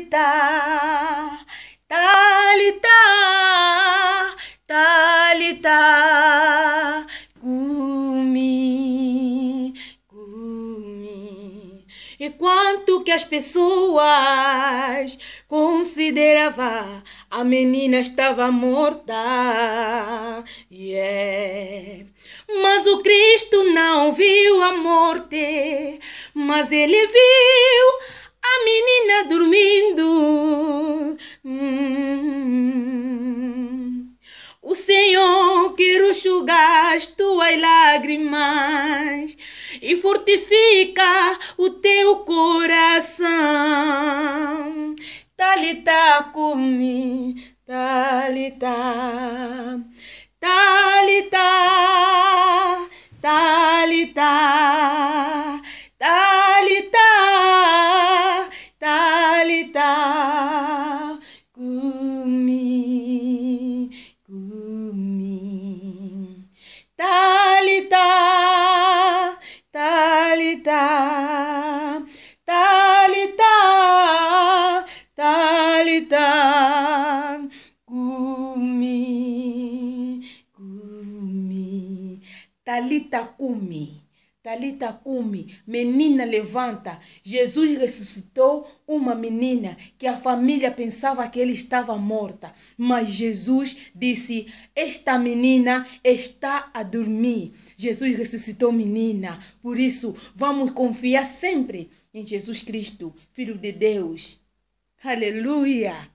Talita, Talita, Talita, Gumi, Gumi. E quanto que as pessoas consideravam a menina estava morta, yeah. É. Mas o Cristo não viu a morte, mas ele viu dormindo. Hum. O Senhor quer enxugar as tuas lágrimas e fortifica o teu coração. Talita comi, talita, talita. Talita Kumi. Talita Kumi, menina levanta. Jesus ressuscitou uma menina que a família pensava que ele estava morta, mas Jesus disse: "Esta menina está a dormir". Jesus ressuscitou menina. Por isso, vamos confiar sempre em Jesus Cristo, filho de Deus. Aleluia.